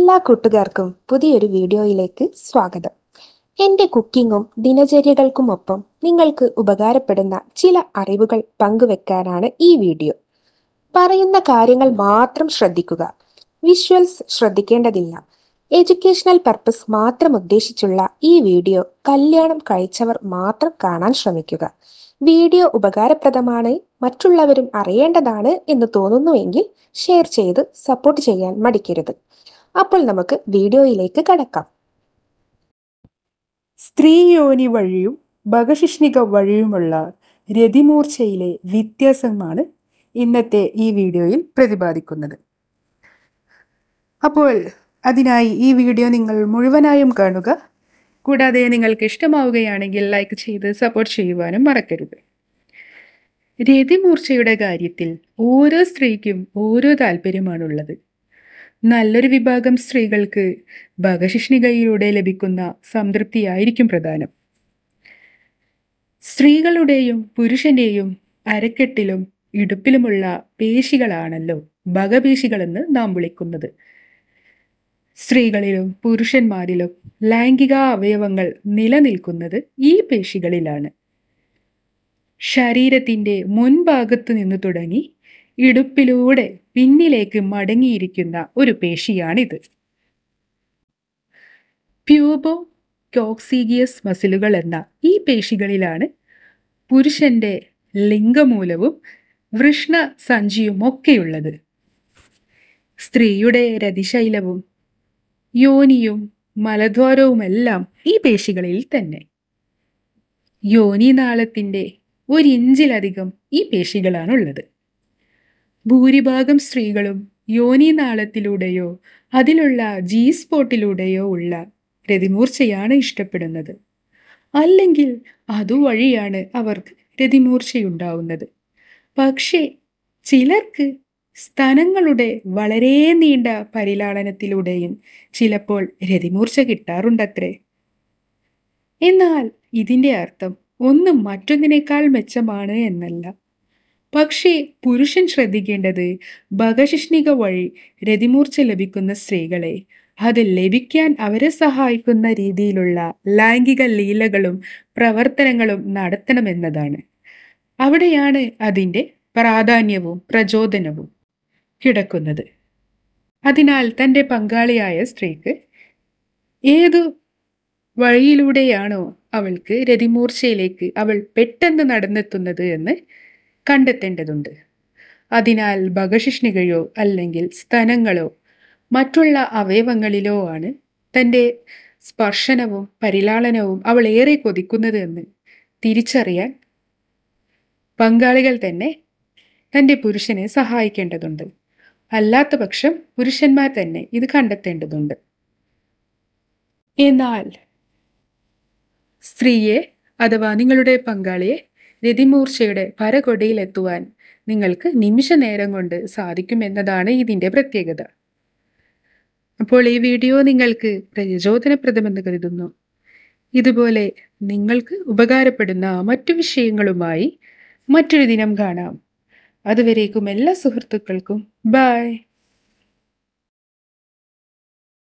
എല്ലാ കൂട്ടുകാർക്കും പുതിയൊരു വീഡിയോയിലേക്ക് സ്വാഗതം എൻ്റെ കുക്കിങ്ങും ദിനചര്യകൾക്കുമൊപ്പം നിങ്ങൾക്ക് ഉപകാരപ്പെടുന്ന ചില അറിവുകൾ പങ്കുവെക്കാനാണ് ഈ വീഡിയോ പറയുന്ന കാര്യങ്ങൾ മാത്രം ശ്രദ്ധിക്കുക വിഷ്വൽസ് ശ്രദ്ധിക്കേണ്ടതില്ല എഡ്യൂക്കേഷണൽ പർപ്പസ് മാത്രം ഉദ്ദേശിച്ചുള്ള ഈ വീഡിയോ കല്യാണം കഴിച്ചവർ മാത്രം കാണാൻ ശ്രമിക്കുക വീഡിയോ ഉപകാരപ്രദമാണ് മറ്റുള്ളവരും അറിയേണ്ടതാണ് എന്ന് തോന്നുന്നുവെങ്കിൽ ഷെയർ ചെയ്ത് സപ്പോർട്ട് ചെയ്യാൻ മടിക്കരുത് അപ്പോൾ നമുക്ക് വീഡിയോയിലേക്ക് കടക്കാം സ്ത്രീയോനി വഴിയും ബഹശിഷ്ണിക വഴിയുമുള്ള രതിമൂർച്ചയിലെ വ്യത്യാസമാണ് ഇന്നത്തെ ഈ വീഡിയോയിൽ പ്രതിപാദിക്കുന്നത് അപ്പോൾ അതിനായി ഈ വീഡിയോ നിങ്ങൾ മുഴുവനായും കാണുക കൂടാതെ നിങ്ങൾക്ക് ഇഷ്ടമാവുകയാണെങ്കിൽ ലൈക്ക് ചെയ്ത് സപ്പോർട്ട് ചെയ്യുവാനും മറക്കരുത് രതിമൂർച്ചയുടെ കാര്യത്തിൽ ഓരോ സ്ത്രീക്കും ഓരോ താല്പര്യമാണുള്ളത് നല്ലൊരു വിഭാഗം സ്ത്രീകൾക്ക് ഭഗശിഷ്ണികയിലൂടെ ലഭിക്കുന്ന സംതൃപ്തിയായിരിക്കും പ്രധാനം സ്ത്രീകളുടെയും പുരുഷന്റെയും അരക്കെട്ടിലും ഇടുപ്പിലുമുള്ള പേശികളാണല്ലോ ഭഗപേശികളെന്ന് നാം വിളിക്കുന്നത് സ്ത്രീകളിലും പുരുഷന്മാരിലും ലൈംഗിക അവയവങ്ങൾ നിലനിൽക്കുന്നത് ഈ പേശികളിലാണ് ശരീരത്തിൻ്റെ മുൻഭാഗത്തു നിന്ന് തുടങ്ങി ഇടുപ്പിലൂടെ പിന്നിലേക്ക് മടങ്ങിയിരിക്കുന്ന ഒരു പേശിയാണിത് പ്യൂബോ കോക്സീഗിയസ് മസിലുകൾ എന്ന ഈ പേശികളിലാണ് പുരുഷന്റെ ലിംഗമൂലവും വൃഷ്ണ സഞ്ചിയുമൊക്കെയുള്ളത് സ്ത്രീയുടെ രതിശൈലവും യോനിയും മലദ്വാരവുമെല്ലാം ഈ പേശികളിൽ തന്നെ യോനി നാളത്തിൻ്റെ ഒരിഞ്ചിലധികം ഈ പേശികളാണുള്ളത് ഭൂരിഭാഗം സ്ത്രീകളും യോനി നാളത്തിലൂടെയോ അതിലുള്ള ജി സ്പോട്ടിലൂടെയോ ഉള്ള രതിമൂർച്ചയാണ് ഇഷ്ടപ്പെടുന്നത് അല്ലെങ്കിൽ അതുവഴിയാണ് അവർക്ക് രതിമൂർച്ചയുണ്ടാവുന്നത് പക്ഷേ ചിലർക്ക് സ്തനങ്ങളുടെ വളരെ നീണ്ട പരിലാളനത്തിലൂടെയും ചിലപ്പോൾ രതിമൂർച്ച കിട്ടാറുണ്ടത്രേ എന്നാൽ ഇതിൻ്റെ അർത്ഥം ഒന്നും മറ്റൊന്നിനേക്കാൾ മെച്ചമാണ് എന്നല്ല പക്ഷേ പുരുഷൻ ശ്രദ്ധിക്കേണ്ടത് ഭഗശിഷ്ണിക വഴി രതിമൂർച്ച ലഭിക്കുന്ന സ്ത്രീകളെ അത് ലഭിക്കാൻ അവരെ സഹായിക്കുന്ന രീതിയിലുള്ള ലൈംഗിക ലീലകളും പ്രവർത്തനങ്ങളും നടത്തണമെന്നതാണ് അവിടെയാണ് അതിൻ്റെ പ്രാധാന്യവും പ്രചോദനവും കിടക്കുന്നത് അതിനാൽ തൻ്റെ പങ്കാളിയായ സ്ത്രീക്ക് ഏതു വഴിയിലൂടെയാണോ അവൾക്ക് രതിമൂർച്ചയിലേക്ക് അവൾ പെട്ടെന്ന് നടന്നെത്തുന്നത് എന്ന് കണ്ടെത്തേണ്ടതുണ്ട് അതിനാൽ ഭഗശിഷ്ണികയോ അല്ലെങ്കിൽ സ്തനങ്ങളോ മറ്റുള്ള അവയവങ്ങളിലോ ആണ് തൻ്റെ സ്പർശനവും പരിലാളനവും അവൾ ഏറെ കൊതിക്കുന്നത് എന്ന് തിരിച്ചറിയാൻ പങ്കാളികൾ തന്നെ തൻ്റെ പുരുഷനെ സഹായിക്കേണ്ടതുണ്ട് അല്ലാത്ത പക്ഷം പുരുഷന്മാർ തന്നെ ഇത് കണ്ടെത്തേണ്ടതുണ്ട് എന്നാൽ സ്ത്രീയെ അഥവാ നിങ്ങളുടെ പങ്കാളിയെ രതിമൂർച്ചയുടെ ഭരകൊടിയിലെത്തുവാൻ നിങ്ങൾക്ക് നിമിഷ നേരം കൊണ്ട് സാധിക്കുമെന്നതാണ് ഇതിൻ്റെ പ്രത്യേകത അപ്പോൾ ഈ വീഡിയോ നിങ്ങൾക്ക് പ്രചോദനപ്രദമെന്ന് കരുതുന്നു ഇതുപോലെ നിങ്ങൾക്ക് ഉപകാരപ്പെടുന്ന മറ്റു വിഷയങ്ങളുമായി മറ്റൊരു ദിനം കാണാം അതുവരേക്കും എല്ലാ സുഹൃത്തുക്കൾക്കും ബായ്